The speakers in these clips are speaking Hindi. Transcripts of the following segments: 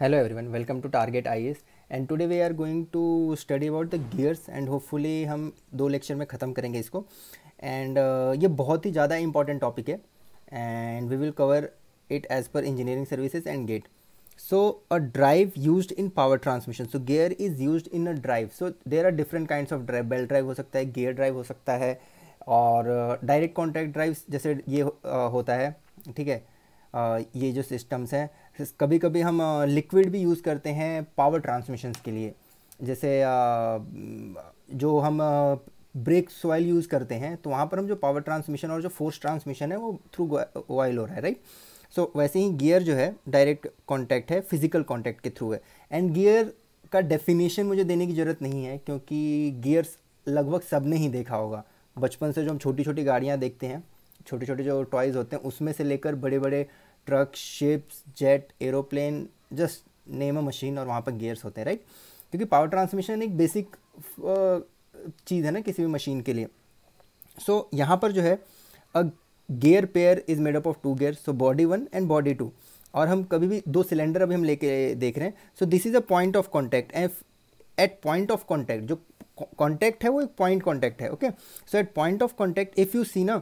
Hello everyone welcome to Target IAS and today we are going to study about the gears and hopefully हम दो लेक्चर में ख़त्म करेंगे इसको एंड uh, ये बहुत ही ज़्यादा इंपॉर्टेंट टॉपिक है and we will cover it as per engineering services and GATE so a drive use in power transmission so gear is use in a drive so there are different kind of drive belt drive हो सकता है गेयर ड्राइव हो सकता है और डायरेक्ट कॉन्टैक्ट ड्राइव जैसे ये uh, होता है ठीक है uh, ये जो सिस्टम्स हैं कभी कभी हम लिक्विड भी यूज़ करते हैं पावर ट्रांसमिशन के लिए जैसे जो हम ब्रेक सॉइल यूज़ करते हैं तो वहाँ पर हम जो पावर ट्रांसमिशन और जो फोर्स ट्रांसमिशन है वो थ्रू ऑयल हो रहा है राइट सो so, वैसे ही गियर जो है डायरेक्ट कांटेक्ट है फिजिकल कांटेक्ट के थ्रू है एंड गियर का डेफिनेशन मुझे देने की ज़रूरत नहीं है क्योंकि गियर्स लगभग सब ने ही देखा होगा बचपन से जो हम छोटी छोटी गाड़ियाँ देखते हैं छोटे छोटे जो टॉयज़ होते हैं उसमें से लेकर बड़े बड़े truck ships jet aeroplane just name a machine और वहाँ पर गेयर्स होते हैं राइट क्योंकि पावर ट्रांसमिशन एक बेसिक चीज़ है ना किसी भी मशीन के लिए सो so, यहाँ पर जो है a gear pair is made up of two gear so body one and body two और हम कभी भी दो सिलेंडर अभी हम लेके देख रहे हैं so this is a point of contact F at point of contact जो कॉन्टैक्ट है वो एक पॉइंट कॉन्टैक्ट है okay so at point of contact if you see ना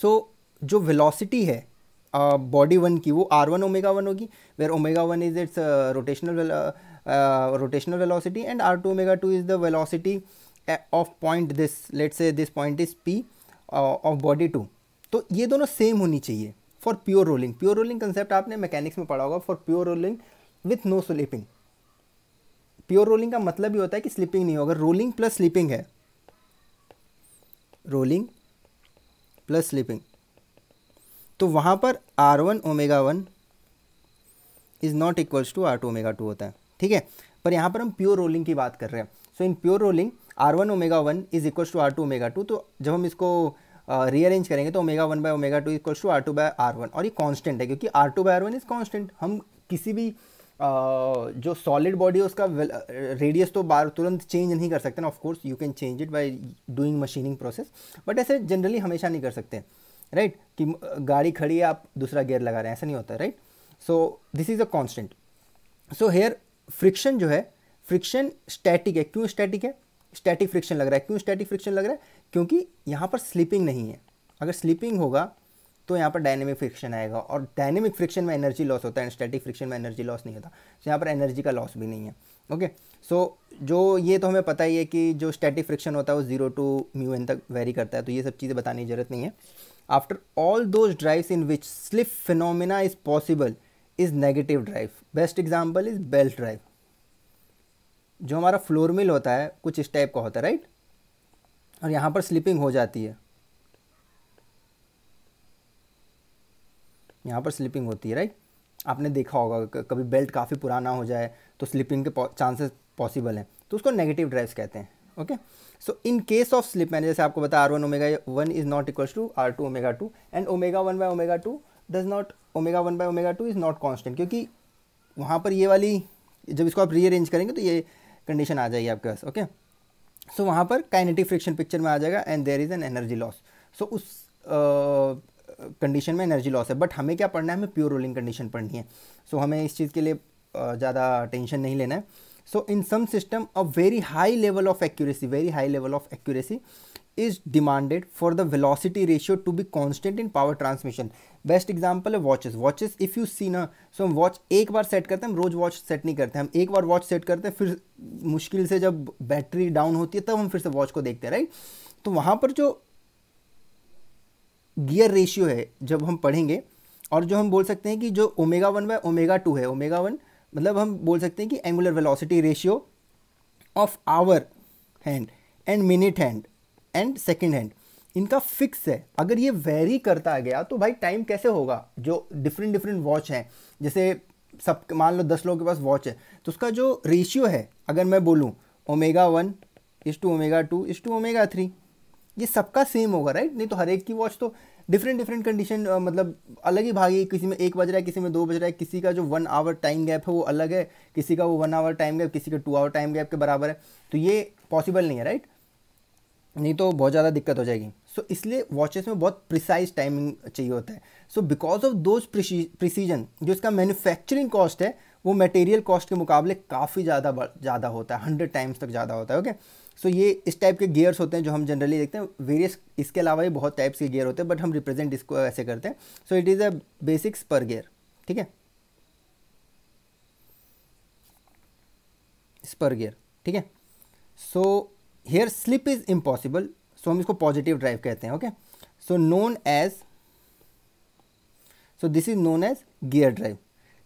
सो जो वेलोसिटी है बॉडी वन की वो आर वन ओमेगा वन होगी where omega one is its rotational rotational velocity and R two omega two is the velocity of point this let's say this point is P of body two तो ये दोनों सेम होनी चाहिए for pure rolling pure rolling concept आपने मैकेनिक्स में पढ़ा होगा for pure rolling with no slipping pure rolling का मतलब ये होता है कि स्लिपिंग नहीं होगा रोलिंग प्लस स्लिपिंग है रोलिंग प्लस स्लिपिंग तो वहाँ पर R one omega one is not equals to R two omega two होता है ठीक है पर यहाँ पर हम प्योर रोलिंग की बात कर रहे हैं so in pure rolling R one omega one is equals to R two omega two तो जब हम इसको रीअरेंज uh, करेंगे तो omega one by omega two equals to R two by R one और ये कांस्टेंट है क्योंकि R two by R one is constant हम किसी भी Uh, जो सॉलिड बॉडी है उसका रेडियस तो बार तुरंत चेंज नहीं कर सकते ना of course you can change it by doing machining process but ऐसे जनरली हमेशा नहीं कर सकते राइट कि गाड़ी खड़ी है आप दूसरा गियर लगा रहे हैं ऐसा नहीं होता right so this is a constant so here friction जो है फ्रिक्शन स्टैटिक है क्यों स्टैटिक है स्टैटिक फ्रिक्शन लग रहा है क्यों स्टैटिक फ्रिक्शन लग रहा है क्योंकि यहाँ पर स्लिपिंग नहीं है अगर स्लिपिंग होगा तो यहाँ पर डायनेमिक फ्रिक्शन आएगा और डायनेमिक फ्रिक्शन में एनर्जी लॉस होता है एंड स्टैटिक फ्रिक्शन में एनर्जी लॉस नहीं होता तो यहाँ पर एनर्जी का लॉस भी नहीं है ओके सो so, जो ये तो हमें पता ही है कि जो स्टैटिक फ्रिक्शन होता है वो जीरो टू म्यू एन तक वेरी करता है तो ये सब चीज़ें बताने की जरूरत नहीं है after all those drives in which slip phenomena is possible is negative drive best example is belt drive जो हमारा फ्लोर मिल होता है कुछ इस टाइप का होता है राइट और यहाँ पर स्लिपिंग हो जाती है यहाँ पर स्लिपिंग होती है राइट आपने देखा होगा कभी बेल्ट काफ़ी पुराना हो जाए तो स्लिपिंग के चांसेस पॉसिबल हैं तो उसको नेगेटिव ड्राइव्स कहते हैं okay so in case of slip मैंने जैसे आपको बताया R one omega one is not equal to R two omega two and omega one by omega two does not omega one by omega two is not constant क्योंकि वहाँ पर ये वाली जब इसको आप रीअरेंज करेंगे तो ये कंडीशन आ जाएगी आपके पास ओके सो वहाँ पर काइनेटिक फ्रिक्शन पिक्चर में आ जाएगा and there is an energy loss so उस कंडीशन uh, में एनर्जी लॉस है बट हमें क्या पढ़ना है हमें प्योर रोलिंग कंडीशन पढ़नी है सो so, हमें इस चीज़ के लिए uh, ज़्यादा टेंशन नहीं लेना है so in some system a very high level of accuracy, very high level of accuracy is demanded for the velocity ratio to be constant in power transmission best example है watches watches if you see ना सो हम वॉच एक बार सेट करते हैं हम रोज़ वॉच सेट नहीं करते हम एक बार वॉच सेट करते हैं फिर मुश्किल से जब बैटरी डाउन होती है तब हम फिर से वॉच को देखते हैं राइट तो वहाँ पर जो गियर रेशियो है जब हम पढ़ेंगे और जो हम बोल सकते हैं कि जो omega one by omega two है ओमेगा वन मतलब हम बोल सकते हैं कि angular velocity ratio of hour hand and minute hand and second hand इनका फिक्स है अगर ये वेरी करता गया तो भाई टाइम कैसे होगा जो डिफरेंट डिफरेंट वॉच हैं जैसे सब मान लो दस लोगों के पास वॉच है तो उसका जो रेशियो है अगर मैं बोलूँ omega one is to omega two is to omega three ये सबका सेम होगा राइट नहीं तो हर एक की वॉच तो डिफरेंट डिफरेंट कंडीशन मतलब अलग ही भागी किसी में एक बज रहा है किसी में दो बज रहा है किसी का जो वन आवर टाइम गैप है वो अलग है किसी का वो वन आवर टाइम गैप किसी का टू आवर टाइम गैप के बराबर है तो ये पॉसिबल नहीं है राइट नहीं तो बहुत ज़्यादा दिक्कत हो जाएगी सो so, इसलिए वॉचेस में बहुत प्रिसाइज टाइमिंग चाहिए होता है so because of those precision जो इसका मैन्युफैक्चरिंग कॉस्ट है वो मटेरियल कॉस्ट के मुकाबले काफ़ी ज़्यादा ज़्यादा होता है हंड्रेड टाइम्स तक ज़्यादा होता है ओके okay? सो so, ये इस टाइप के गेयर्स होते हैं जो हम जनरली देखते हैं वेरियस इसके अलावा भी बहुत टाइप्स के गेयर होते हैं बट हम रिप्रेजेंट इसको ऐसे करते हैं so it is a basics पर गेयर ठीक है स्पर गेयर ठीक है so here slip is impossible so हम इसको पॉजिटिव ड्राइव कहते हैं okay so known as so this is known as gear drive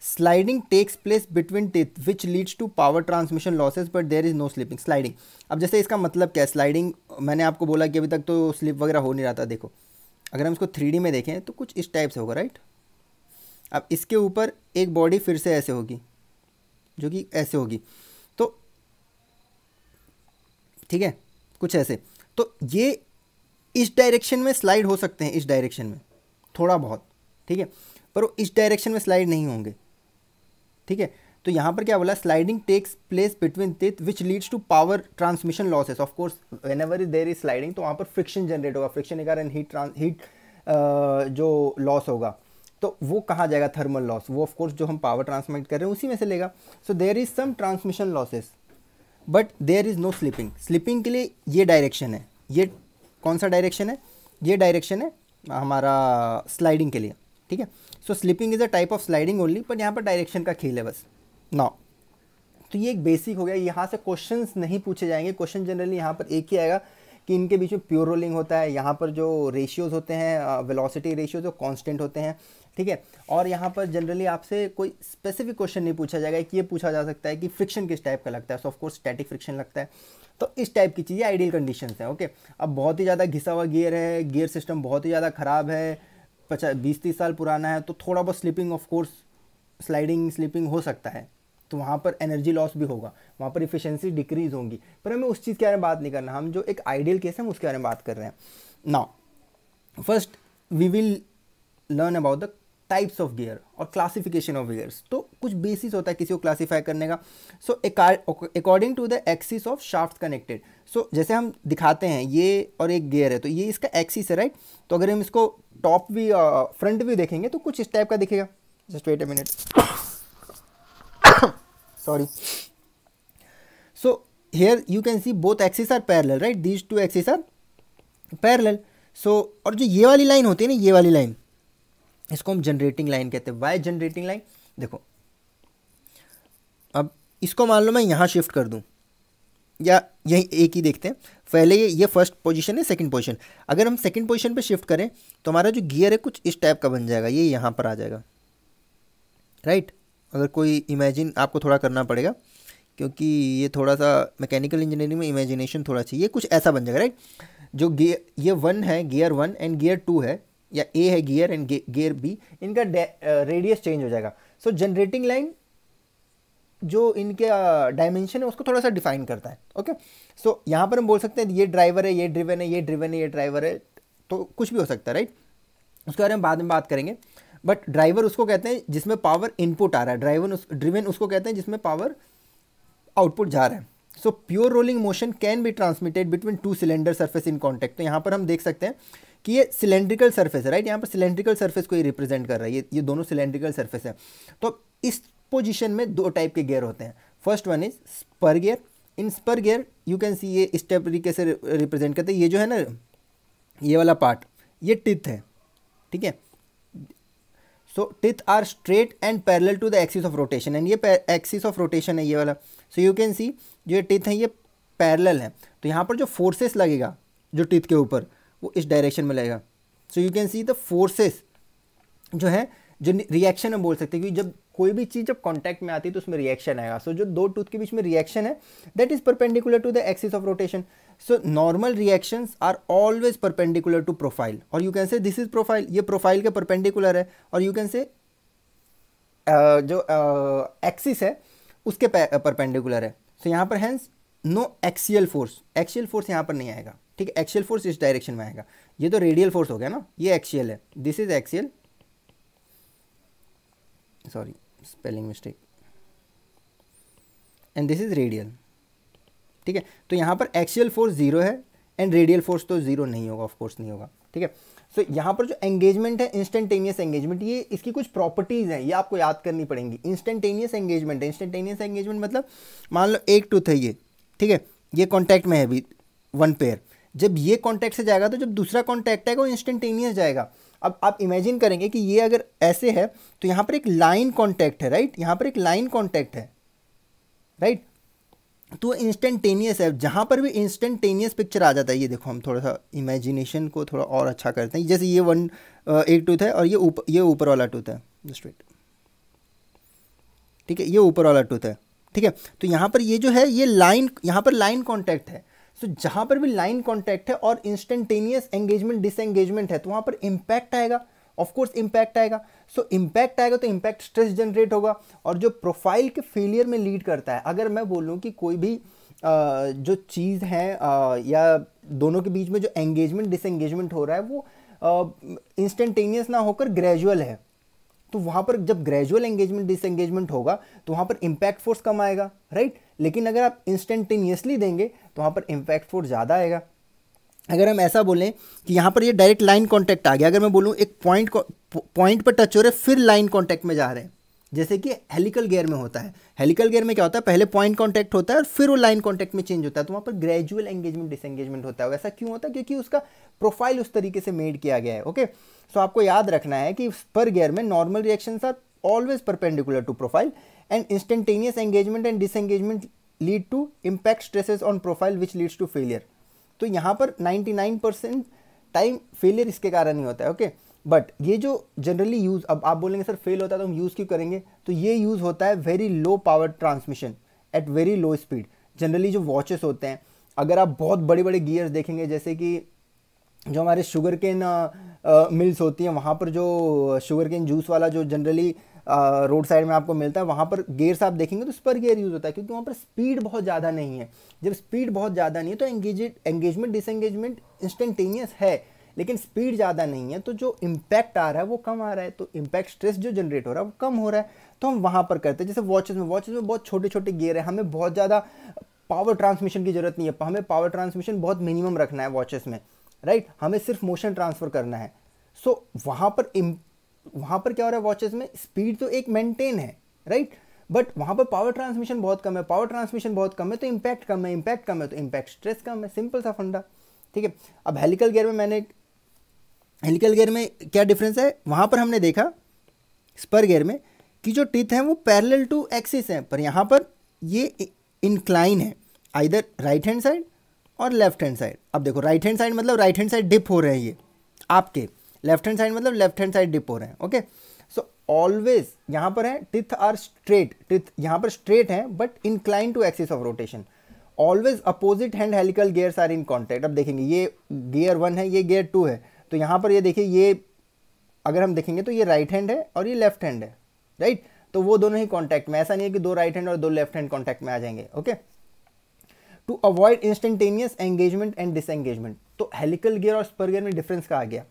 sliding takes place between teeth which leads to power transmission losses but there is no slipping sliding अब जैसे इसका मतलब क्या है स्लाइडिंग मैंने आपको बोला कि अभी तक तो स्लिप वगैरह हो नहीं रहा था देखो अगर हम इसको थ्री में देखें तो कुछ इस टाइप से होगा राइट अब इसके ऊपर एक बॉडी फिर से ऐसे होगी जो कि ऐसे होगी तो ठीक है कुछ ऐसे तो ये इस डायरेक्शन में स्लाइड हो सकते हैं इस डायरेक्शन में थोड़ा बहुत ठीक है पर वो इस डायरेक्शन में स्लाइड नहीं होंगे ठीक है तो यहाँ पर क्या बोला sliding takes place between teeth which leads to power transmission losses of course whenever is there is sliding तो वहाँ पर फ्रिक्शन जनरेट होगा फ्रिक्शन के कारण हीट हीट जो लॉस होगा तो वो कहाँ जाएगा थर्मल लॉस वो ऑफ कोर्स जो हम पावर ट्रांसमिट कर रहे हैं उसी में से लेगा so there is some transmission losses but there is no slipping slipping के लिए ये डायरेक्शन है ये कौन सा डायरेक्शन है ये डायरेक्शन है हमारा स्लाइडिंग के लिए ठीक है so slipping is a type of sliding only but यहाँ पर डायरेक्शन का खेल है बस नाउ तो ये एक बेसिक हो गया यहाँ से क्वेश्चन नहीं पूछे जाएंगे क्वेश्चन जनरली यहाँ पर एक ही आएगा कि इनके बीच में प्योर रोलिंग होता है यहाँ पर जो रेशियोज़ होते हैं वेलोसिटी रेशियो जो कांस्टेंट होते हैं ठीक है और यहाँ पर जनरली आपसे कोई स्पेसिफिक क्वेश्चन नहीं पूछा जाएगा कि ये पूछा जा सकता है कि फ्रिक्शन किस टाइप का लगता है सो ऑफकोर्स स्टैटिक फ्रिक्शन लगता है तो इस टाइप की चीज़ें आइडियल कंडीशन है ओके अब बहुत ही ज़्यादा घिसा हुआ गियर है गियर सिस्टम बहुत ही ज़्यादा ख़राब है पचास बीस तीस साल पुराना है तो थोड़ा बहुत slipping of course sliding slipping हो सकता है तो वहाँ पर एनर्जी लॉस भी होगा वहाँ पर इफिशेंसी डिक्रीज होंगी पर हमें उस चीज़ के बारे में बात नहीं करना हम जो एक आइडियल केस है उसके बारे में बात कर रहे हैं ना first we will learn about the types of gear और क्लासिफिकेशन ऑफ गियर्स तो कुछ बेसिस होता है किसी को क्लासिफाई करने का so according to the axis of shaft connected so जैसे हम दिखाते हैं ये और एक गियर है तो ये इसका एक्सिस है राइट तो अगर हम इसको टॉप भी फ्रंट भी देखेंगे तो कुछ इस टाइप का दिखेगा just wait a minute sorry so here you can see both axis are parallel right these two axis are parallel so और जो ये वाली लाइन होती है ना ये वाली लाइन इसको हम जनरेटिंग लाइन कहते हैं वाई जनरेटिंग लाइन देखो अब इसको मान लो मैं यहाँ शिफ्ट कर दूँ या यही एक ही देखते हैं पहले ये ये फर्स्ट पोजीशन है सेकंड पोजीशन अगर हम सेकंड पोजीशन पे शिफ्ट करें तो हमारा जो गियर है कुछ इस टाइप का बन जाएगा ये यहाँ पर आ जाएगा राइट अगर कोई इमेजिन आपको थोड़ा करना पड़ेगा क्योंकि ये थोड़ा सा मैकेनिकल इंजीनियरिंग में इमेजिनेशन थोड़ा चाहिए कुछ ऐसा बन जाएगा राइट जो गियर ये वन है gear one and gear two है या ए है गियर एंड गियर बी इनका रेडियस चेंज हो जाएगा सो जनरेटिंग लाइन जो इनके डायमेंशन है उसको थोड़ा सा डिफाइन करता है ओके सो यहाँ पर हम बोल सकते हैं ये ड्राइवर है ये ड्रिवन है ये ड्रिवन है ये ड्राइवर है तो कुछ भी हो सकता है राइट उसके बारे में बाद में बात करेंगे बट ड्राइवर उसको कहते हैं जिसमें पावर इनपुट आ रहा है ड्राइवर उस ड्रिवन उसको कहते हैं जिसमें पावर आउटपुट जा रहा है so pure rolling motion can be transmitted between two cylinder surface in contact तो यहाँ पर हम देख सकते हैं कि ये सिलेंड्रिकल सर्फेस है राइट यहाँ पर सिलेंड्रिकल सर्फेस को ही रिप्रेजेंट कर रहा है ये ये दोनों सिलेंड्रिकल सर्फेस है तो इस पोजिशन में दो टाइप के गेयर होते हैं first one is spur gear in spur gear you can see ये इस तरीके से रिप्रेजेंट करते हैं ये जो है ना ये वाला पार्ट ये टिथ है ठीक है so teeth are straight and parallel to the axis of rotation and ये एक्सिस ऑफ रोटेशन है ये वाला सो यू कैन सी जो ये टिथ है ये पैरल है तो यहाँ पर जो फोर्सेस लगेगा जो टिथ के ऊपर वो इस डायरेक्शन में लगेगा so you can see the forces जो है जो रिएक्शन हम बोल सकते हैं क्योंकि जब कोई भी चीज़ जब कॉन्टैक्ट में आती है तो उसमें रिएक्शन आएगा सो so, जो दो टूथ के बीच में रिएक्शन है that is perpendicular to the axis of rotation so normal reactions are always perpendicular to profile और you can say this is profile ये प्रोफाइल के परपेंडिकुलर है और यू कैन से जो एक्सिस uh, है उसके परपेंडिकुलर है सो so, यहाँ पर hence no axial force axial force यहाँ पर नहीं आएगा ठीक है एक्सियल फोर्स इस डायरेक्शन में आएगा ये तो रेडियल फोर्स हो गया ना ये एक्सियल है this is axial sorry spelling mistake and this is radial ठीक है तो यहाँ पर एक्सियल फोर्स जीरो है एंड रेडियल फोर्स तो जीरो नहीं होगा ऑफकोर्स नहीं होगा ठीक है सो so, यहाँ पर जो एंगेजमेंट है इंस्टेंटेनियस एंगेजमेंट ये इसकी कुछ प्रॉपर्टीज़ हैं ये आपको याद करनी पड़ेंगी इंस्टेंटेनियस एंगेजमेंट इंस्टेंटेनियस एंगेजमेंट मतलब मान लो एक टूथ है ये ठीक है ये कॉन्टैक्ट में है अभी वन पेयर जब ये कॉन्टैक्ट से जाएगा तो जब दूसरा कॉन्टैक्ट आएगा वो इंस्टेंटेनियस जाएगा अब आप इमेजिन करेंगे कि ये अगर ऐसे है तो यहाँ पर एक लाइन कॉन्टैक्ट है राइट यहाँ पर एक लाइन कॉन्टैक्ट है राइट तो इंस्टेंटेनियस है जहाँ पर भी इंस्टेंटेनियस पिक्चर आ जाता है ये देखो हम थोड़ा सा इमेजिनेशन को थोड़ा और अच्छा करते हैं जैसे ये वन एक टूथ है और ये ऊपर उप, ये ऊपर वाला टूथ है जस्ट वेट ठीक है ये ऊपर वाला टूथ है ठीक है तो यहाँ पर ये जो है ये लाइन यहाँ पर लाइन कॉन्टैक्ट है सो so, जहाँ पर भी लाइन कॉन्टैक्ट है और इंस्टेंटेनियस एंगेजमेंट डिसंगेजमेंट है तो वहाँ पर इम्पैक्ट आएगा ऑफकोर्स इम्पैक्ट आएगा सो so, इम्पैक्ट आएगा तो इम्पैक्ट स्ट्रेस जनरेट होगा और जो प्रोफाइल के फेलियर में लीड करता है अगर मैं बोलूँ कि कोई भी आ, जो चीज़ है आ, या दोनों के बीच में जो एंगेजमेंट डिसंगेजमेंट हो रहा है वो इंस्टेंटेनियस ना होकर ग्रेजुअल है तो वहां पर जब ग्रेजुअल एंगेजमेंट डिसएंगेजमेंट होगा तो वहां पर इंपैक्ट फोर्स कम आएगा राइट लेकिन अगर आप इंस्टेंटेनियसली देंगे तो वहां पर इंपैक्ट फोर्स ज़्यादा आएगा अगर हम ऐसा बोलें कि यहां पर ये डायरेक्ट लाइन कॉन्टैक्ट आ गया अगर मैं बोलूं एक पॉइंट पॉइंट पर टच हो रहे फिर लाइन कॉन्टैक्ट में जा रहे हैं जैसे कि हेलिकल गेयर में होता है हेलिकल गेयर में क्या होता है पहले पॉइंट कॉन्टैक्ट होता है और फिर वो लाइन कॉन्टैक्ट में चेंज होता है तो वहाँ पर ग्रेजुअल एंगेजमेंट डिसंगेजमेंट होता है वैसा क्यों होता है क्योंकि उसका प्रोफाइल उस तरीके से मेड किया गया है ओके सो आपको याद रखना है कि पर गेयर में normal reaction are always perpendicular to profile and instantaneous engagement and disengagement lead to impact stresses on profile which leads to failure तो यहाँ पर नाइन परसेंट टाइम फेलियर इसके कारण ही होता है ओके okay? बट ये जो जनरली यूज़ अब आप बोलेंगे सर फेल होता है तो हम यूज़ क्यों करेंगे तो ये यूज़ होता है very low power transmission at very low speed generally जो वॉचेस होते हैं अगर आप बहुत बड़े बड़े गियर्स देखेंगे जैसे कि जो हमारे शुगर केन मिल्स होती हैं वहाँ पर जो शुगर केन जूस वाला जो जनरली रोड साइड में आपको मिलता है वहाँ पर गेयर्स आप देखेंगे तो स्पर गेयर यूज़ होता है क्योंकि वहाँ पर स्पीड बहुत ज़्यादा नहीं है जब स्पीड बहुत ज़्यादा नहीं है तो एंगेज एंगेजमेंट डिसंगेजमेंट इंस्टेंटेनियस है लेकिन स्पीड ज़्यादा नहीं है तो जो इम्पैक्ट आ रहा है वो कम आ रहा है तो इम्पैक्ट स्ट्रेस जो जनरेट हो रहा है वो कम हो रहा है तो हम वहाँ पर करते हैं जैसे वॉचेज़ में वॉचेज़ में बहुत छोटे छोटे गियर है हमें बहुत ज़्यादा पावर ट्रांसमिशन की ज़रूरत नहीं है हमें पावर ट्रांसमिशन बहुत मिनिमम रखना है वॉचेस में राइट हमें सिर्फ मोशन ट्रांसफ़र करना है सो so, वहाँ पर वहाँ पर क्या हो रहा है वॉचेस में स्पीड तो एक मेंटेन है राइट बट वहाँ पर पावर ट्रांसमिशन बहुत कम है पावर ट्रांसमिशन बहुत कम है तो इम्पैक्ट कम है इम्पैक्ट कम है तो इम्पैक्ट स्ट्रेस कम है सिंपल सा फंडा ठीक है अब हेलिकल गियर में मैंने हेलिकल गेयर में क्या डिफरेंस है वहाँ पर हमने देखा स्पर गेयर में कि जो टीथ हैं वो पैरेलल टू एक्सिस हैं पर यहाँ पर ये इंक्लाइन है आइधर राइट हैंड साइड और लेफ्ट हैंड साइड अब देखो राइट हैंड साइड मतलब राइट हैंड साइड डिप हो रहे हैं ये आपके लेफ्ट हैंड साइड मतलब लेफ्ट हैंड साइड डिप हो रहे हैं ओके सो ऑलवेज यहाँ पर है टिथ आर स्ट्रेट टिथ यहाँ पर स्ट्रेट हैं but incline to axis of rotation always opposite hand helical gears are in contact अब देखेंगे ये गेयर वन है ये गेयर टू है तो यहाँ पर ये देखिए ये अगर हम देखेंगे तो ये राइट हैंड है और ये लेफ्ट हैंड है राइट तो वो दोनों ही कॉन्टैक्ट में ऐसा नहीं है कि दो राइट हैंड और दो लेफ्ट हैंड कॉन्टैक्ट में आ जाएंगे okay to avoid instantaneous engagement and disengagement तो हेलिकल गियर और स्पर गियर में डिफरेंस कहा गया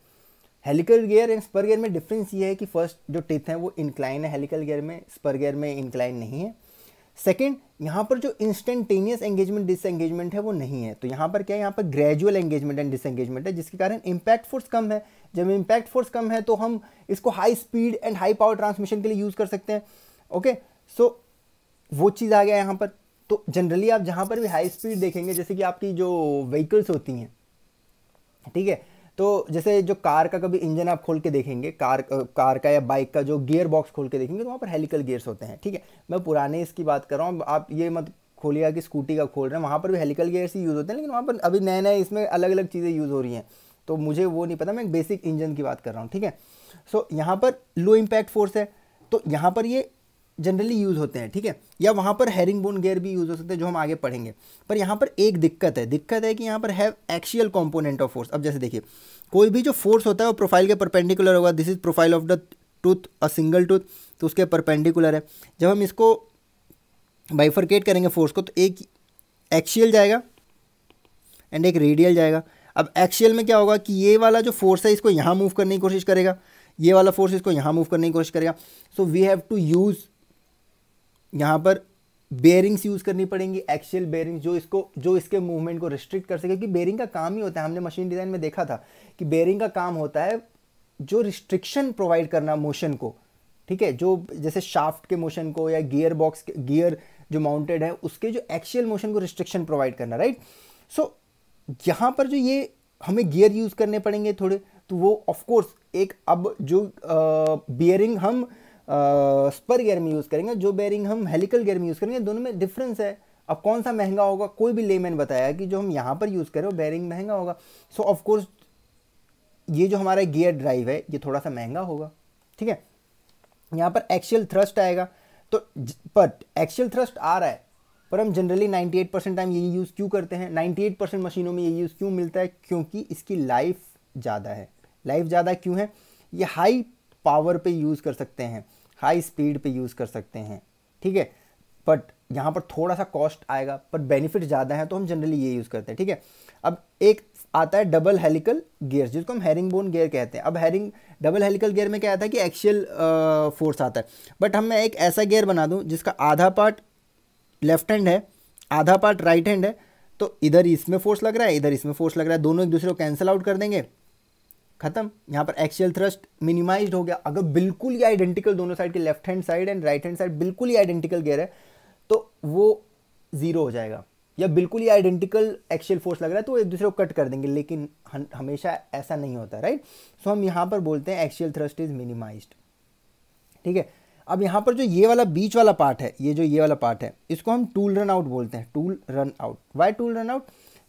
helical gear and spur gear में डिफरेंस ये है कि फर्स्ट जो टिथ है वो इंक्लाइन है हेलिकल गियर में स्पर गियर में इंक्लाइन नहीं है सेकेंड यहाँ पर जो इंस्टेंटेनियस एंगेजमेंट डिसएंगेजमेंट है वो नहीं है तो यहाँ पर क्या है यहाँ पर ग्रेजुअल एंगेजमेंट एंड डिसएंगेजमेंट है जिसके कारण इम्पैक्ट फोर्स कम है जब इम्पैक्ट फोर्स कम है तो हम इसको high speed and high power transmission के लिए यूज़ कर सकते हैं ओके सो so, वो चीज़ आ गया यहाँ पर तो जनरली आप जहाँ पर भी हाई स्पीड देखेंगे जैसे कि आपकी जो व्हीकल्स होती हैं ठीक है तो जैसे जो कार का कभी इंजन आप खोल के देखेंगे कार कार का या बाइक का जो गियर बॉक्स खोल के देखेंगे तो वहाँ पर हेलिकल गियर्स होते हैं ठीक है मैं पुराने इसकी बात कर रहा हूँ आप ये मत खोलिएगा कि स्कूटी का खोल रहे हैं वहाँ पर भी हेलिकल गियर्स ही यूज़ होते हैं लेकिन वहाँ पर अभी नए नए इसमें अलग अलग चीज़ें यूज़ हो रही हैं तो मुझे वो नहीं पता मैं एक बेसिक इंजन की बात कर रहा हूँ ठीक है सो यहाँ पर लो इम्पैक्ट फोर्स है तो यहाँ पर ये जनरली यूज़ होते हैं ठीक है या वहाँ पर हेरिंग बोन गेयर भी यूज़ हो सकते हैं जो हम आगे पढ़ेंगे पर यहाँ पर एक दिक्कत है दिक्कत है कि यहाँ पर have axial component of force अब जैसे देखिए कोई भी जो फोर्स होता है वो प्रोफाइल के परपेंडिकुलर होगा this is profile of the tooth a single tooth तो उसके परपेंडिकुलर है जब हम इसको बाइफरकेट करेंगे फोर्स को तो एक एक्शियल जाएगा एंड एक रेडियल जाएगा अब एक्शियल में क्या होगा कि ये वाला जो फोर्स है इसको यहाँ मूव करने की कोशिश करेगा ये वाला फोर्स इसको यहाँ मूव करने की कोशिश करेगा so we have to use यहाँ पर बेयरिंग्स यूज़ करनी पड़ेंगी एक्शियल बेयरिंग्स जो इसको जो इसके मूवमेंट को रिस्ट्रिक्ट कर सके क्योंकि बेयरिंग का काम ही होता है हमने मशीन डिज़ाइन में देखा था कि बेयरिंग का काम होता है जो रिस्ट्रिक्शन प्रोवाइड करना मोशन को ठीक है जो जैसे शाफ्ट के मोशन को या गियर बॉक्स गियर जो माउंटेड है उसके जो एक्शियल मोशन को रिस्ट्रिक्शन प्रोवाइड करना राइट सो यहाँ पर जो ये हमें गियर यूज़ करने पड़ेंगे थोड़े तो वो ऑफकोर्स एक अब जो बियरिंग हम स्पर गेयर में यूज़ करेंगे जो बेयरिंग हम हेलिकल गेयर में यूज़ करेंगे दोनों में डिफरेंस है अब कौन सा महंगा होगा कोई भी लेमैन बताया कि जो हम यहाँ पर यूज़ करें वो बेयरिंग महंगा होगा सो ऑफ ऑफकोर्स ये जो हमारा गियर ड्राइव है ये थोड़ा सा महंगा होगा ठीक है यहाँ पर एक्शियल थ्रस्ट आएगा तो बट एक्शियल थ्रस्ट आ रहा है पर हम जनरली 98 परसेंट टाइम यही यूज़ क्यों करते हैं 98 परसेंट मशीनों में ये यूज़ क्यों मिलता है क्योंकि इसकी लाइफ ज़्यादा है लाइफ ज़्यादा क्यों है ये हाई पावर पे यूज़ कर सकते हैं हाई स्पीड पे यूज़ कर सकते हैं ठीक है बट यहाँ पर थोड़ा सा कॉस्ट आएगा बट बेनिफिट ज़्यादा है तो हम जनरली ये यूज़ करते हैं ठीक है अब एक आता है डबल हेलिकल गियर जिसको हम हेरिंग बोन गियर कहते हैं अब हेरिंग डबल हेलिकल गियर में क्या आता है कि एक्शियल फोर्स आता है बट हम मैं एक ऐसा गियर बना दूँ जिसका आधा पार्ट लेफ्ट हैंड है आधा पार्ट राइट हैंड है तो इधर इसमें फोर्स लग रहा है इधर इसमें फोर्स लग रहा है दोनों एक दूसरे को कैंसिल आउट कर देंगे खत्म यहाँ पर एक्सियल थ्रस्ट मिनिमाइज हो गया अगर बिल्कुल ही आइडेंटिकल दोनों साइड के left hand side and right hand side बिल्कुल ही आइडेंटिकल गेयर है तो वो ज़ीरो हो जाएगा या बिल्कुल ही आइडेंटिकल एक्शियल फोर्स लग रहा है तो वो एक दूसरे को कट कर देंगे लेकिन हमेशा ऐसा नहीं होता राइट सो हम यहाँ पर बोलते हैं एक्शियल थ्रस्ट इज मिनिमाइज ठीक है अब यहाँ पर जो ये वाला बीच वाला पार्ट है ये जो ये वाला पार्ट है इसको हम टूल रन आउट बोलते हैं tool run out why tool run out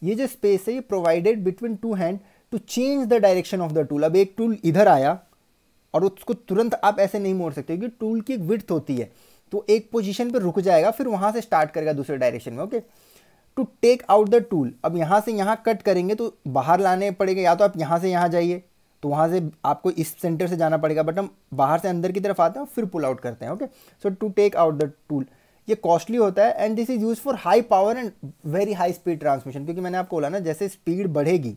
ये जो स्पेस है ये provided between two hand to change the direction of the tool अब एक टूल इधर आया और उसको तुरंत आप ऐसे नहीं मोड़ सकते क्योंकि टूल की एक विथ होती है तो एक पोजिशन पर रुक जाएगा फिर वहाँ से स्टार्ट करेगा दूसरे डायरेक्शन में okay to take out the tool अब यहाँ से यहाँ कट करेंगे तो बाहर लाने पड़ेगा या तो आप यहाँ से यहाँ जाइए तो वहाँ से आपको इस सेंटर से जाना पड़ेगा बट हम बाहर से अंदर की तरफ आते हैं फिर पुल आउट करते हैं okay so to take out the tool ये कॉस्टली होता है and this is use for high power and very high speed transmission क्योंकि मैंने आपको बोला ना जैसे स्पीड बढ़ेगी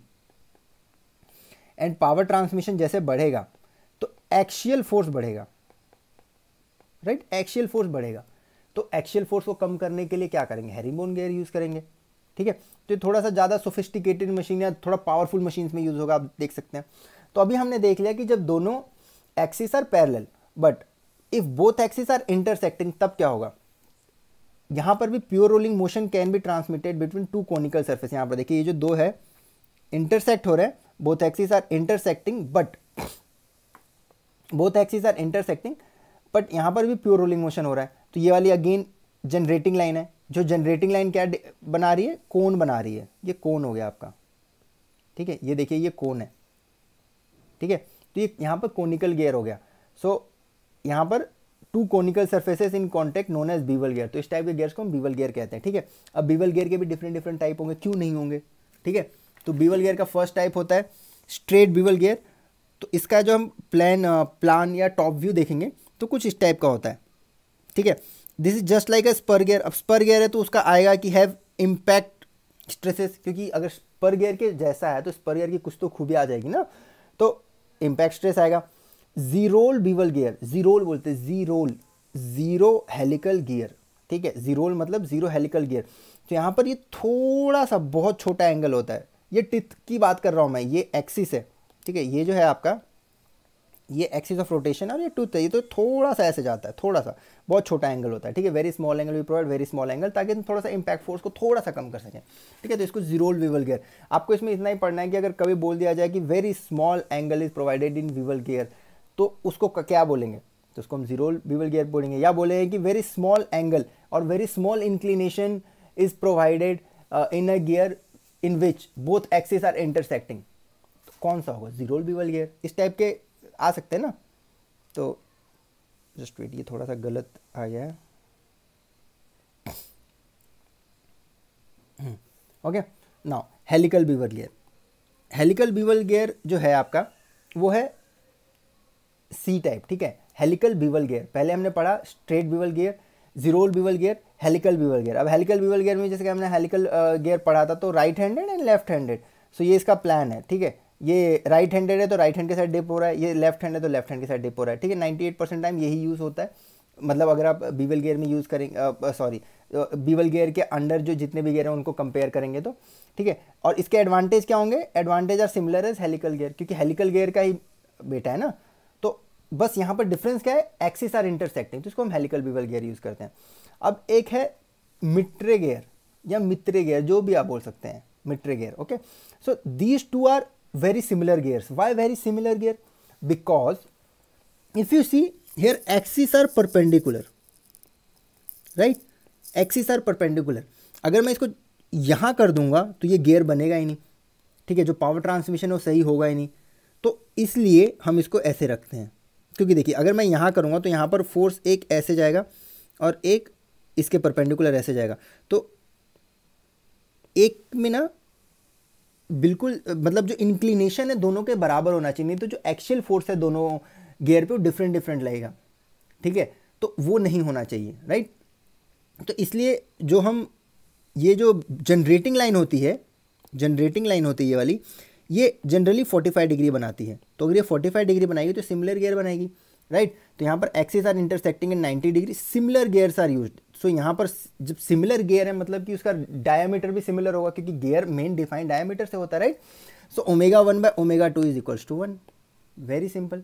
एंड पावर ट्रांसमिशन जैसे बढ़ेगा तो एक्शियल फोर्स बढ़ेगा राइट एक्शियल फोर्स बढ़ेगा तो एक्शियल फोर्स को कम करने के लिए क्या करेंगे हेरीमोन गेयर यूज़ करेंगे ठीक है तो थोड़ा सा ज़्यादा सोफिस्टिकेटेड मशीन या थोड़ा पावरफुल मशीन में यूज़ होगा आप देख सकते हैं तो अभी हमने देख लिया कि जब दोनों axis are parallel but if both axis are intersecting तब क्या होगा यहां पर भी pure rolling motion can be transmitted between two conical surface यहां पर देखिए ये जो दो है इंटरसेक्ट हो रहे हैं both axes are intersecting but both axes are intersecting but यहाँ पर भी प्योर रोलिंग मोशन हो रहा है तो ये वाली अगेन जनरेटिंग लाइन है जो जनरेटिंग लाइन क्या बना रही है कौन बना रही है ये कौन हो गया आपका ठीक है ये देखिए ये कौन है ठीक है तो ये यहाँ पर कोनिकल गेयर हो गया सो so, यहाँ पर two conical surfaces in contact known as bevel gear तो इस टाइप के गेयर्स को हम बीवल गेयर कहते हैं ठीक है अब बीवल गेयर के भी डिफरेंट डिफरेंट टाइप होंगे क्यों नहीं होंगे ठीक है तो बीवल गियर का फर्स्ट टाइप होता है स्ट्रेट बीवल गियर तो इसका जो हम प्लान प्लान या टॉप व्यू देखेंगे तो कुछ इस टाइप का होता है ठीक है this is just like a spur gear अब स्पर गियर है तो उसका आएगा कि हैव इम्पैक्ट स्ट्रेसेस क्योंकि अगर स्पर गियर के जैसा है तो स्पर गियर की कुछ तो खूबी आ जाएगी ना तो इम्पैक्ट स्ट्रेस आएगा जीरोल बीवल गियर जीरोल बोलते हैं जीरोल जीरो हेलिकल गियर ठीक है जीरोल मतलब जीरो हेलिकल गियर तो यहाँ पर ये थोड़ा सा बहुत छोटा एंगल होता है ये टिथ की बात कर रहा हूँ मैं ये एक्सिस है ठीक है ये जो है आपका ये एक्सिस ऑफ रोटेशन और ये टूथ है ये तो थोड़ा सा ऐसे जाता है थोड़ा सा बहुत छोटा एंगल होता है ठीक है very small angle we provide very small angle ताकि हम थोड़ा सा इंपैक्ट फोर्स को थोड़ा सा कम कर सकें ठीक है तो इसको जीरोल विवल गियर आपको इसमें इतना ही पढ़ना है कि अगर कभी बोल दिया जाए कि very small angle is provided in bevel gear तो उसको क्या बोलेंगे तो उसको हम जीरोल विवल गियर बोलेंगे या बोलेंगे कि वेरी स्मॉल एंगल और very small inclination is provided in a gear in which both axis are intersecting कौन सा होगा जीरोल बीवल गेयर इस टाइप के आ सकते हैं ना तो जस्ट वेट ये थोड़ा सा गलत आ गया है okay now helical bevel gear helical bevel gear जो है आपका वो है सी टाइप ठीक है हेलिकल बीवल गियर पहले हमने पढ़ा straight bevel gear zerol bevel gear helical bevel gear अब हेलिकल बीवल गियर में जैसे कि हमने हेलिकल गियर पढ़ा था तो right handed and left handed so ये इसका प्लान है ठीक है ये राइट हैंडेड है तो राइट हैंड के साइड डिप हो रहा है ये लेफ्ट हैंड है तो लेफ्ट हैंड के साइड डिप हो रहा है ठीक है नाइन्टी एट परसेंट टाइम यही यूज़ होता है मतलब अगर आप बीवल गियर में यूज़ करेंगे सॉरी बीवल गियर के अंडर जो जितने भी गियर हैं उनको कंपेयर करेंगे तो ठीक है और इसके एडवांटेज क्या होंगे advantage are similar as helical gear क्योंकि हेलिकल गियर का ही बेटा है ना बस यहाँ पर डिफरेंस क्या है एक्सिस आर इंटरसेक्टिंग जिसको हम हेलिकल बीवल गियर यूज़ करते हैं अब एक है मिट्रे गियर या मित्रे गियर जो भी आप बोल सकते हैं miter gear okay so these two are very similar gears why very similar gear because if you see here axis are perpendicular right axis are perpendicular अगर मैं इसको यहाँ कर दूंगा तो ये गेयर बनेगा ही नहीं ठीक है जो पावर ट्रांसमिशन है वो सही होगा ही नहीं तो इसलिए हम इसको ऐसे रखते हैं क्योंकि देखिए अगर मैं यहाँ करूँगा तो यहाँ पर फोर्स एक ऐसे जाएगा और एक इसके परपेंडिकुलर ऐसे जाएगा तो एक में ना बिल्कुल मतलब जो इंक्लिनेशन है दोनों के बराबर होना चाहिए नहीं तो जो एक्चुअल फोर्स है दोनों गियर पे वो डिफरेंट डिफरेंट लगेगा ठीक है तो वो नहीं होना चाहिए राइट तो इसलिए जो हम ये जो जनरेटिंग लाइन होती है जनरेटिंग लाइन होती है ये वाली ये जनरली 45 डिग्री बनाती है तो अगर ये 45 डिग्री बनाएगी तो सिमिलर गियर बनाएगी राइट तो यहाँ पर axis are intersecting and 90 degree similar gears are use so यहाँ पर जब सिमिलर गेयर है मतलब कि उसका डायामीटर भी सिमिलर होगा क्योंकि गेयर मेन डिफाइन डायामीटर से होता है right so omega one by omega two is equals to one very simple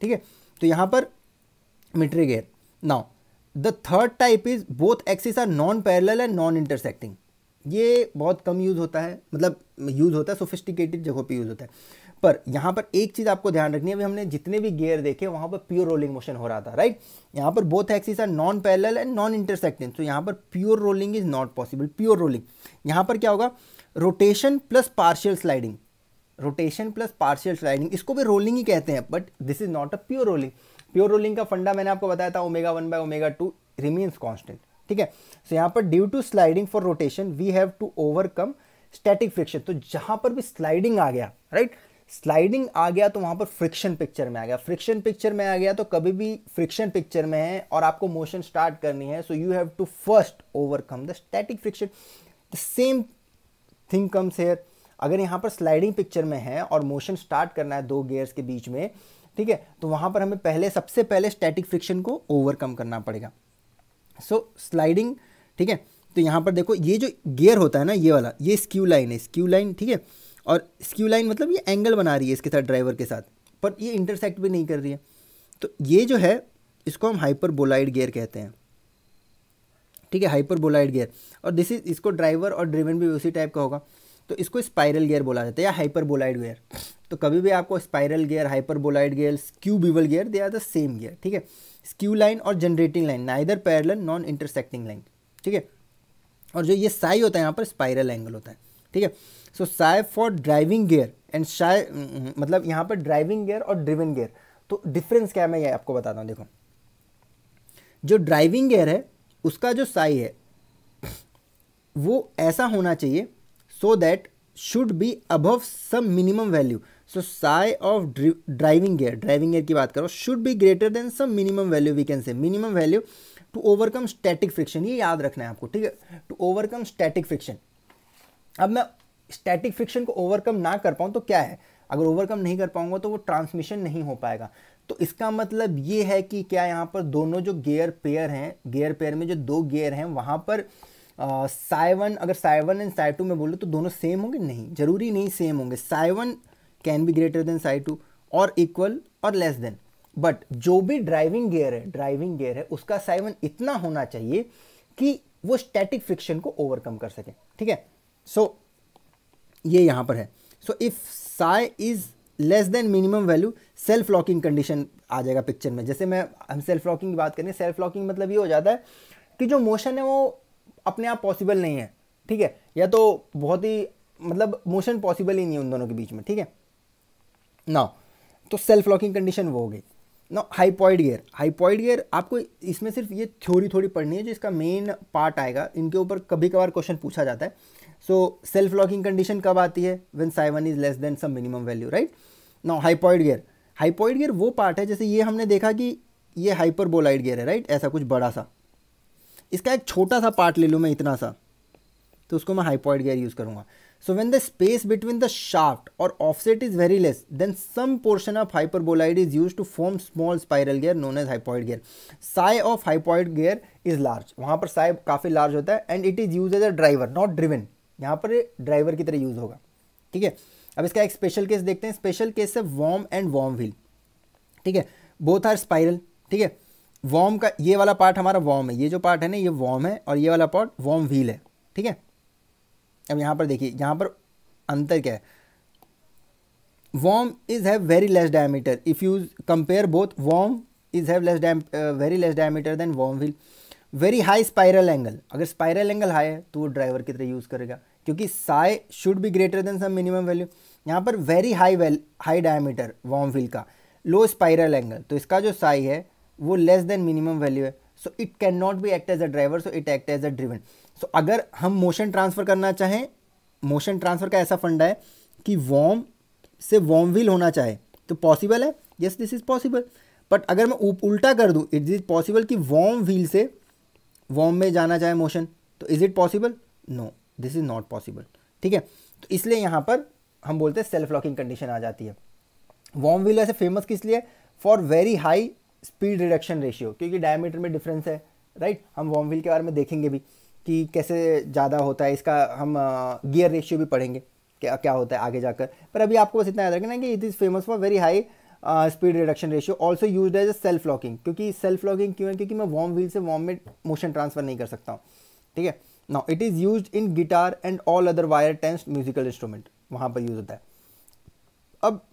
ठीक है तो यहाँ पर miter gear now the third type is both axis are non parallel and non intersecting ये बहुत कम यूज़ होता है मतलब यूज़ होता है सोफिस्टिकेटेड जगहों पे यूज़ होता है पर यहाँ पर एक चीज़ आपको ध्यान रखनी है अभी हमने जितने भी गियर देखे वहाँ पर प्योर रोलिंग मोशन हो रहा था राइट यहाँ पर both axis are non parallel and non intersecting तो यहाँ पर pure rolling is not possible pure rolling यहाँ पर क्या होगा rotation plus partial sliding rotation plus partial sliding इसको भी रोलिंग ही कहते हैं but this is not a pure rolling pure rolling का फंडा मैंने आपको बताया था omega one by omega two remains constant ठीक है सो यहां पर due to sliding for rotation we have to overcome static friction तो जहां पर भी स्लाइडिंग आ गया राइट right? स्लाइडिंग आ गया तो वहां पर फ्रिक्शन पिक्चर में आ गया फ्रिक्शन पिक्चर में आ गया तो कभी भी फ्रिक्शन पिक्चर में है और आपको मोशन स्टार्ट करनी है so you have to first overcome the static friction the same thing comes here अगर यहां पर स्लाइडिंग पिक्चर में है और मोशन स्टार्ट करना है दो गेयर्स के बीच में ठीक है तो वहां पर हमें पहले सबसे पहले स्टैटिक फ्रिक्शन को ओवरकम करना पड़ेगा सो स्लाइडिंग ठीक है तो यहाँ पर देखो ये जो गेयर होता है ना ये वाला ये स्क्यू लाइन है स्क्यू लाइन ठीक है और स्क्यू लाइन मतलब ये एंगल बना रही है इसके साथ ड्राइवर के साथ पर ये इंटरसेक्ट भी नहीं कर रही है तो ये जो है इसको हम हाइपरबोलाइड गेयर कहते हैं ठीक है हाइपरबोलाइड गेयर और दिस इज इसको ड्राइवर और ड्रिवन भी उसी टाइप का होगा तो इसको स्पायरल गेयर बोला जाता है या हाइपरबोलाइड गेयर तो कभी भी आपको spiral gear hyperboloid gear skew gear they are the same gear ठीक है स्क्यू लाइन और generating line neither parallel non intersecting line ठीक है और जो ये साई होता है यहाँ पर स्पाइरल एंगल होता है ठीक है so psi for driving gear and psi मतलब यहाँ पर ड्राइविंग गेयर और ड्रिवन गेयर तो डिफरेंस क्या है मैं ये आपको बताता हूँ देखो जो ड्राइविंग गेयर है उसका जो साई है वो ऐसा होना चाहिए so that should be above some minimum value so psi of driving gear driving gear की बात करो should be greater than some minimum value we can say minimum value to overcome static friction ये याद रखना है आपको ठीक है टू ओवरकम स्टैटिक फ्रिक्शन अब मैं स्टैटिक फ्रिक्शन को ओवरकम ना कर पाऊँ तो क्या है अगर ओवरकम नहीं कर पाऊंगा तो वो ट्रांसमिशन नहीं हो पाएगा तो इसका मतलब ये है कि क्या यहाँ पर दोनों जो गेयर पेयर हैं गेयर पेयर में जो दो गेयर हैं वहाँ पर साइवन अगर साइवन एंड साइटू में बोलूँ तो दोनों सेम होंगे नहीं जरूरी नहीं सेम होंगे psi one can be greater than psi two और इक्वल और लेस देन बट जो भी ड्राइविंग गियर है ड्राइविंग गियर है उसका साई वन इतना होना चाहिए कि वो स्टैटिक फ्रिक्शन को ओवरकम कर सके ठीक है सो so, ये यहाँ पर है so if psi is less than minimum value self locking condition आ जाएगा पिक्चर में जैसे मैं हम सेल्फ लॉकिंग की बात करें सेल्फ लॉकिंग मतलब ये हो जाता है कि जो मोशन है वो अपने आप पॉसिबल नहीं है ठीक है या तो बहुत ही मतलब मोशन पॉसिबल ही नहीं है उन दोनों के बीच में ठीक है ना तो सेल्फ लॉकिंग कंडीशन वो हो गई ना हाइपॉइड गियर हाइपॉइड गियर आपको इसमें सिर्फ ये थ्योरी थोड़ी पढ़नी है जो इसका मेन पार्ट आएगा इनके ऊपर कभी कभार क्वेश्चन पूछा जाता है सो सेल्फ लॉकिंग कंडीशन कब आती है when psi one is less than some minimum value right now hypoid gear hypoid gear वो पार्ट है जैसे ये हमने देखा कि ये हाइपरबोलाइड गियर है राइट ऐसा कुछ बड़ा सा इसका एक छोटा सा पार्ट ले लूँ मैं इतना सा तो उसको मैं हाइपॉइड गियर यूज़ करूँगा So when the space between the shaft or offset is very less, then some portion of hyperboloid is used to form small spiral gear known as hypoid gear. Psi of hypoid gear is large. वहाँ पर psi काफ़ी large होता है and it is used as a driver, not driven. यहाँ पर driver की तरह use होगा ठीक है अब इसका एक स्पेशल केस देखते हैं स्पेशल केस है वॉम एंड वॉम व्हील ठीक है बोथ आर स्पाइरल ठीक है वॉम का ये वाला पार्ट हमारा वॉम है ये जो पार्ट है ना ये वॉम है और ये वाला पार्ट वॉम व्हील है ठीक है अब यहाँ पर देखिए यहाँ पर अंतर क्या है worm is have very less diameter if you compare both worm is have less very less diameter then worm wheel very high spiral angle अगर स्पाइरल एंगल हाई है तो वो ड्राइवर की तरह यूज़ करेगा क्योंकि psi should be greater than some minimum value यहाँ पर very high well high diameter worm wheel का लो स्पाइरल एंगल तो इसका जो साई है वो लेस देन मिनिमम वैल्यू है so it can not be act as a driver so it act as a driven so so, अगर हम मोशन ट्रांसफ़र करना चाहें मोशन ट्रांसफ़र का ऐसा फंडा है कि वॉम से वॉम व्हील होना चाहे तो पॉसिबल है yes this is possible but अगर मैं उल्टा कर दूँ इट इज़ पॉसिबल कि वॉम व्हील से वॉम में जाना चाहे मोशन तो is it possible no this is not possible ठीक है तो इसलिए यहाँ पर हम बोलते हैं सेल्फ लॉकिंग कंडीशन आ जाती है वॉम व्हील ऐसे फेमस किस लिए for very high speed reduction ratio क्योंकि डायमीटर में डिफरेंस है राइट right? हम वॉम व्हील के बारे में देखेंगे भी कि कैसे ज़्यादा होता है इसका हम गियर रेशियो भी पढ़ेंगे क्या क्या होता है आगे जाकर पर अभी आपको बस इतना याद रखना है कि it is famous for very high speed reduction ratio also use as a self locking क्योंकि सेल्फ लॉकिंग क्यों है क्योंकि मैं वॉम व्हील से वॉम में मोशन ट्रांसफर नहीं कर सकता हूँ ठीक है now it is use in guitar and all other wire tense musical instrument वहाँ पर यूज होता है अब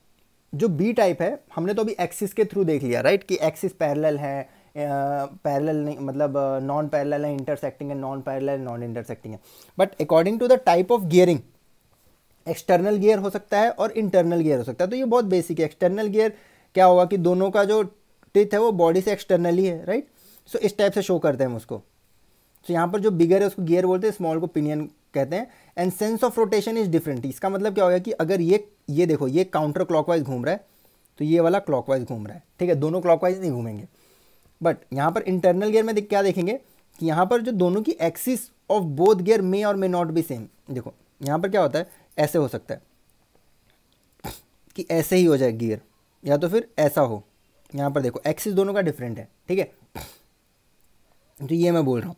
जो बी टाइप है हमने तो अभी एक्सिस के थ्रू देख लिया राइट कि एक्सिस पैरेलल है पैरेलल नहीं मतलब नॉन पैरेलल है इंटरसेक्टिंग है नॉन पैरेलल नॉन इंटरसेक्टिंग है but according to the type of gearing external gear हो सकता है और इंटरनल गियर हो सकता है तो ये बहुत बेसिक है एक्सटर्नल गियर क्या होगा कि दोनों का जो टिथ है वो बॉडी से एक्सटर्नली है राइट सो so, इस टाइप से शो करते हैं हम उसको सो so, यहाँ पर जो बिगर है उसको गियर बोलते हैं स्मॉल को पिनियन कहते हैं and sense of rotation is different इसका मतलब क्या होगा कि अगर ये ये देखो ये काउंटर क्लॉकवाइज घूम रहा है तो ये वाला क्लॉकवाइज घूम रहा है ठीक है दोनों क्लॉकवाइज नहीं घूमेंगे बट यहाँ पर इंटरनल गियर में क्या देखेंगे कि यहाँ पर जो दोनों की axis of both gear may or may not be same देखो यहाँ पर क्या होता है ऐसे हो सकता है कि ऐसे ही हो जाए गियर या तो फिर ऐसा हो यहाँ पर देखो एक्सिस दोनों का डिफरेंट है ठीक है तो ये मैं बोल रहा हूँ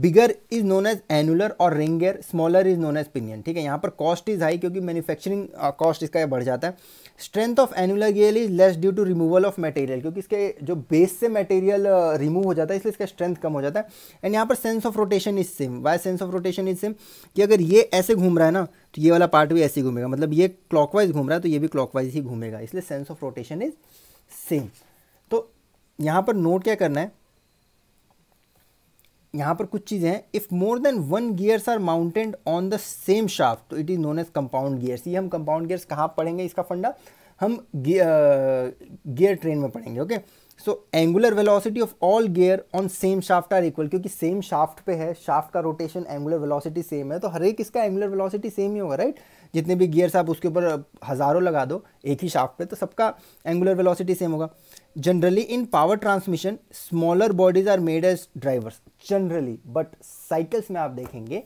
bigger is known as annular or ringer smaller is known as pinion ठीक है यहाँ पर कॉस्ट इज हाई क्योंकि मैन्युफैक्चरिंग कॉस्ट uh, इसका बढ़ जाता है strength of annular gear is less due to removal of material क्योंकि इसके जो बेस से मटेरियल रिमूव uh, हो जाता है इसलिए इसका स्ट्रेंथ कम हो जाता है एंड यहाँ पर sense of rotation is same why sense of rotation is same कि अगर ये ऐसे घूम रहा है ना तो ये वाला पार्ट भी ऐसे ही घूमेगा मतलब ये क्लॉकवाइज घूम रहा है तो ये भी क्लॉकवाइज ही घूमेगा इसलिए sense of rotation is same तो यहाँ पर नोट क्या करना है यहाँ पर कुछ चीज़ें हैं if more than one gears are mounted on the same shaft तो it is known as compound gears ये हम कंपाउंड गियर्स कहाँ पढ़ेंगे इसका फंडा हम गियर ट्रेन में पढ़ेंगे okay so angular velocity of all gear on same shaft are equal क्योंकि सेम शाफ्ट पे है शाफ्ट का रोटेशन एंगुलर वेलोसिटी सेम है तो हर एक इसका एंगुलर वेलोसिटी सेम ही होगा राइट right? जितने भी गियर्स आप उसके ऊपर हज़ारों लगा दो एक ही शाफ्ट पे तो सबका एंगुलर वेलोसिटी सेम होगा generally in power transmission smaller bodies are made as drivers generally but cycles में आप देखेंगे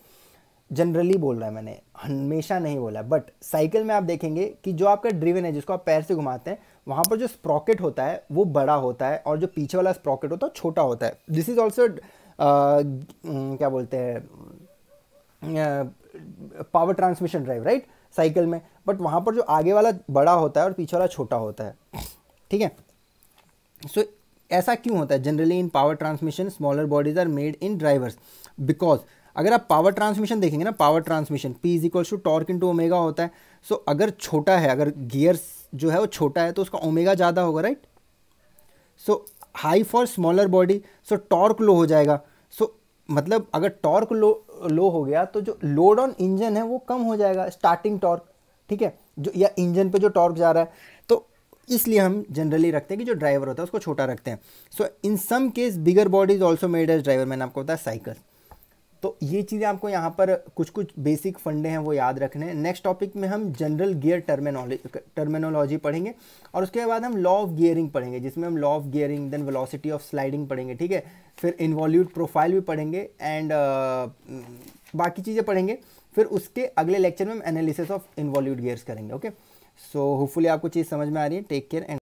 जनरली बोल रहा है मैंने हमेशा नहीं बोला बट साइकिल में आप देखेंगे कि जो आपका ड्रिवन है जिसको आप पैर से घुमाते हैं वहाँ पर जो स्प्रॉकेट होता है वो बड़ा होता है और जो पीछे वाला स्प्रॉकेट होता है छोटा होता है दिस इज़ ऑल्सो क्या बोलते हैं power transmission drive right cycle में बट वहाँ पर जो आगे वाला बड़ा होता है और पीछे वाला छोटा होता है ठीक है सो so, ऐसा क्यों होता है generally in power transmission smaller bodies are made in drivers because अगर आप पावर ट्रांसमिशन देखेंगे ना power transmission P is equal to torque into omega होता है सो so, अगर छोटा है अगर गियर जो है वो छोटा है तो उसका ओमेगा ज़्यादा होगा right so high for smaller body so torque low हो जाएगा सो so, मतलब अगर टॉर्क लो लो हो गया तो जो लोड ऑन इंजन है वो कम हो जाएगा स्टार्टिंग टॉर्क ठीक है जो या इंजन पे जो टॉर्क जा रहा है तो इसलिए हम जनरली रखते हैं कि जो ड्राइवर होता है उसको छोटा रखते हैं so in some case bigger bodies also made as driver मैंने आपको बताया साइकिल तो ये चीज़ें आपको यहाँ पर कुछ कुछ बेसिक फंडे हैं वो याद रखने हैं नेक्स्ट टॉपिक में हम जनरल गियर टर्मिनोलॉजी टर्मिनोलॉजी पढ़ेंगे और उसके बाद हम लॉ ऑफ गियरिंग पढ़ेंगे जिसमें हम law of gearing then velocity of sliding पढ़ेंगे ठीक है फिर इन्वॉल्यूट प्रोफाइल भी पढ़ेंगे एंड uh, mm, बाकी चीज़ें पढ़ेंगे फिर उसके अगले लेक्चर में हम एनालिसिस ऑफ इन्वॉल्यूट गियर्स करेंगे ओके सो होपफुली आपको चीज़ समझ में आ रही है टेक केयर एंड